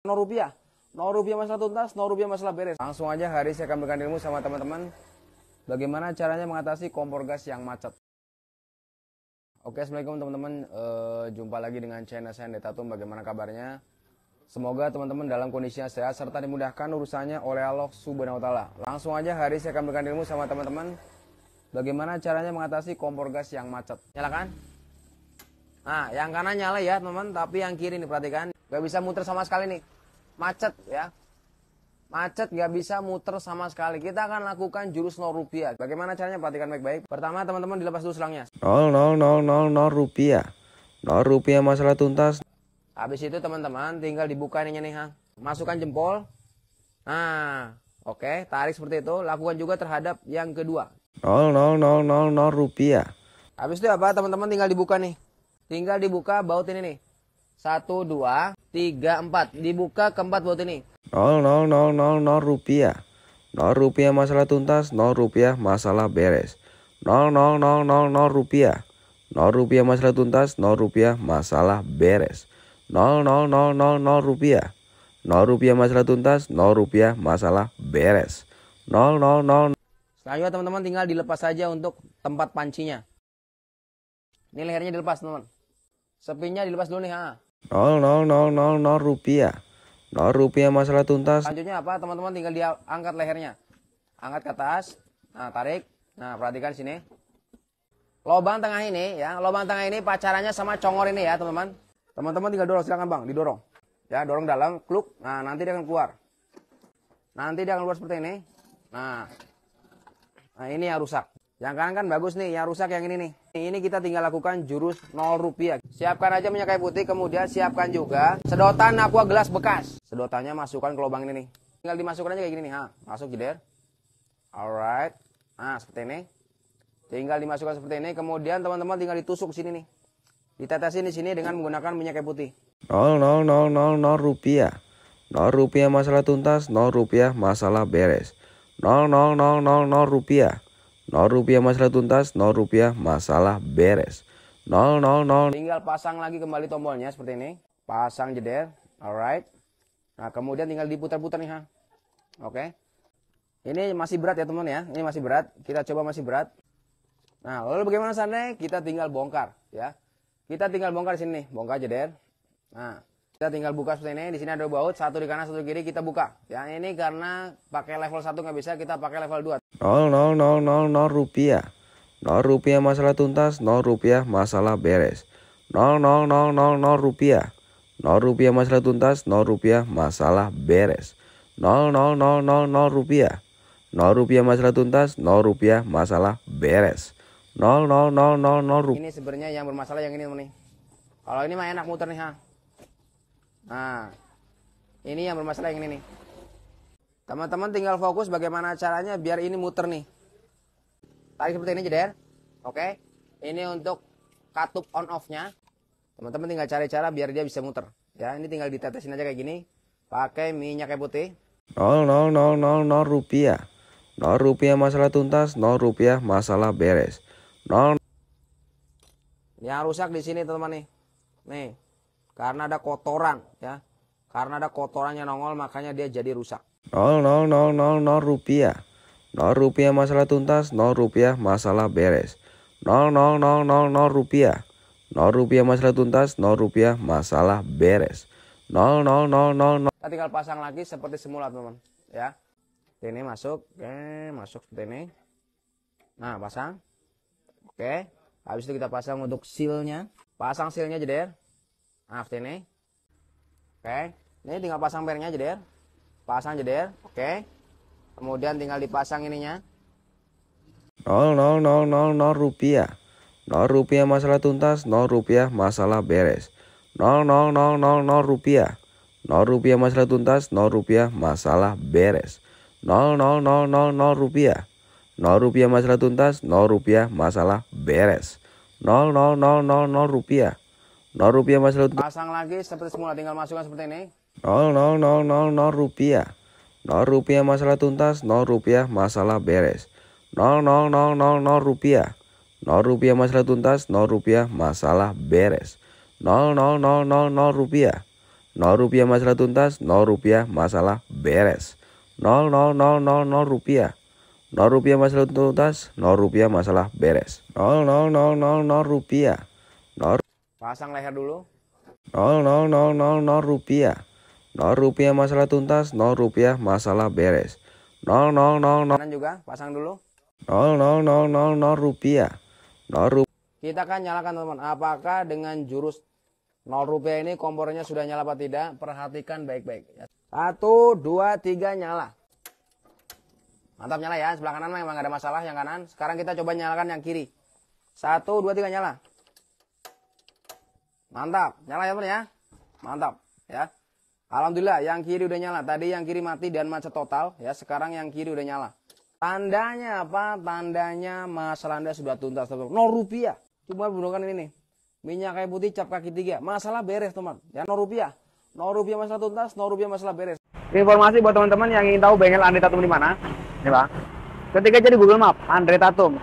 0 rupiah. 0 rupiah masalah tuntas, 0 rupiah masalah beres. Langsung aja hari saya akan berikan ilmu sama teman-teman bagaimana caranya mengatasi kompor gas yang macet. Oke, Assalamualaikum teman-teman. E, jumpa lagi dengan channel saya Detatum. Bagaimana kabarnya? Semoga teman-teman dalam kondisi yang sehat serta dimudahkan urusannya oleh Allah Subhanahu wa taala. Langsung aja hari saya akan berikan ilmu sama teman-teman bagaimana caranya mengatasi kompor gas yang macet. Nyalakan. Nah, yang kanan nyala ya, teman-teman, tapi yang kiri nih perhatikan. Gak bisa muter sama sekali nih. Macet ya. Macet gak bisa muter sama sekali. Kita akan lakukan jurus nol rupiah. Bagaimana caranya? Perhatikan baik-baik. Pertama teman-teman dilepas dulu selangnya. nol nol nol nol nol rupiah. nol rupiah masalah tuntas. Habis itu teman-teman tinggal dibuka ininya nih ha. Masukkan jempol. Nah, oke. Okay. Tarik seperti itu. Lakukan juga terhadap yang kedua. nol nol nol nol nol rupiah. Habis itu apa teman-teman tinggal dibuka nih. Tinggal dibuka baut ini nih. Satu, dua tiga, empat. Dibuka keempat buat ini. Nol, nol, nol, nol, nol rupiah. Nol rupiah masalah tuntas, nol rupiah masalah beres. Nol, nol, nol, nol, nol rupiah. Nol rupiah masalah tuntas, nol rupiah masalah beres. Nol, nol, nol, nol, nol rupiah. Nol rupiah masalah tuntas, nol rupiah masalah beres. Nol, nol, nol. Selanjutnya teman-teman tinggal dilepas saja untuk tempat pancinya. Ini lehernya dilepas teman-teman. Sepinya dilepas dulu nih ha nol nol nol nol nol rupiah nol rupiah masalah tuntas selanjutnya apa teman-teman tinggal dia angkat lehernya angkat ke atas nah tarik nah perhatikan sini lobang tengah ini ya lobang tengah ini pacarannya sama congor ini ya teman-teman teman-teman tinggal dorong silakan bang didorong ya dorong dalam kluk nah nanti dia akan keluar nanti dia akan keluar seperti ini nah nah ini yang rusak yang kanan kan bagus nih yang rusak yang ini nih ini kita tinggal lakukan jurus nol rupiah Siapkan aja minyak kayu putih, kemudian siapkan juga sedotan aqua gelas bekas. Sedotannya masukkan ke lubang ini nih. Tinggal dimasukkan aja kayak gini nih, ha. Masuk jeder. Alright. Nah, seperti ini. Tinggal dimasukkan seperti ini, kemudian teman-teman tinggal ditusuk sini nih. Ditetesin di sini dengan menggunakan minyak kayu putih. 0 0 0 0 0 rupiah. 0 rupiah masalah tuntas, 0 rupiah masalah beres. 0 0 0 0 0 rupiah. 0 rupiah masalah tuntas, 0 rupiah masalah beres nol nol nol tinggal pasang lagi kembali tombolnya seperti ini pasang jeder alright nah kemudian tinggal diputar-putar nih ha oke okay. ini masih berat ya teman ya ini masih berat kita coba masih berat nah lalu bagaimana sana kita tinggal bongkar ya kita tinggal bongkar di sini nih bongkar jeder nah kita tinggal buka seperti ini di sini ada baut satu di kanan satu di kiri kita buka ya ini karena pakai level satu nggak bisa kita pakai level dua nol nol nol nol rupiah 0 rupiah masalah tuntas, 0 rupiah masalah beres. 0 0 0 0 0 rupiah. 0 rupiah masalah tuntas, 0 rupiah masalah beres. 0 0 0 0 0 rupiah. 0 rupiah masalah tuntas, 0 rupiah masalah beres. 0 0 0 0 0 rupiah. Ini sebenarnya yang bermasalah yang ini nih. Kalau ini mah enak muter nih ha. Nah, ini yang bermasalah yang ini nih. Teman-teman tinggal fokus bagaimana caranya biar ini muter nih tarik seperti ini jeder oke ini untuk katup on off-nya teman-teman tinggal cari cara biar dia bisa muter ya ini tinggal ditetesin aja kayak gini pakai minyak kayu putih 0 0 0 0 0 rupiah 0 rupiah masalah tuntas 0 rupiah masalah beres 0 yang rusak di sini teman-teman nih nih karena ada kotoran ya karena ada kotorannya nongol makanya dia jadi rusak 0 0 0 0 0 rupiah 0 rupiah masalah tuntas, 0 rupiah masalah beres. 0 0 0 0 0 rupiah. 0 rupiah masalah tuntas, 0 rupiah masalah beres. 0 0 0 0 0. Kita tinggal pasang lagi seperti semula, teman-teman, ya. Ini masuk, oke, masuk seperti ini. Nah, pasang. Oke. Habis itu kita pasang untuk sealnya. Pasang sealnya aja, Der. Nah, seperti ini. Oke. Ini tinggal pasang pernya aja, Der. Pasang aja, Der. Oke. Kemudian tinggal dipasang ininya. 0 0 0 0 0 rupiah. 0 rupiah masalah tuntas, 0 rupiah masalah beres. 0 0 0 0 0 rupiah. 0 rupiah masalah tuntas, 0 rupiah masalah beres. 0 0 0 0 0 rupiah. 0 rupiah masalah tuntas, 0 rupiah masalah beres. 0 0 0 0 0 rupiah. 0 rupiah masalah tuntas. Pasang lagi seperti semula tinggal masukkan seperti ini. 0 0 0 0 0 rupiah. 0 rupiah masalah tuntas, 0 rupiah masalah beres. 0 0 0 0 0 rupiah. 0 rupiah masalah tuntas, 0 rupiah masalah beres. 0 0 0 0 0 rupiah. 0 rupiah masalah tuntas, 0 rupiah masalah beres. 0 0 0 0 0 rupiah. 0 rupiah masalah tuntas, 0 rupiah masalah beres. 0 0 0 0 0 rupiah. 0 Pasang leher dulu. 0 0 0 0 0 rupiah. 0 rupiah masalah tuntas, 0 rupiah masalah beres. 0 0 0 0 Kanan juga, pasang dulu. 0 0 0 0 0 rupiah. 0 rupiah. Kita akan nyalakan teman-teman. Apakah dengan jurus 0 rupiah ini kompornya sudah nyala atau tidak? Perhatikan baik-baik. Satu, dua, tiga nyala. Mantap nyala ya. Sebelah kanan memang ada masalah yang kanan. Sekarang kita coba nyalakan yang kiri. Satu, dua, tiga nyala. Mantap. Nyala ya teman ya. Mantap ya. Alhamdulillah yang kiri udah nyala. Tadi yang kiri mati dan macet total ya. Sekarang yang kiri udah nyala. Tandanya apa? Tandanya masalah Anda sudah tuntas teman. No rupiah. Cuma gunakan ini nih. Minyak kayu putih cap kaki tiga. Masalah beres teman. Ya no rupiah. No rupiah masalah tuntas, no rupiah masalah beres. Informasi buat teman-teman yang ingin tahu bengkel Andre Tatum di mana. Ini bang. Ketika jadi Google Map, Andre Tatum.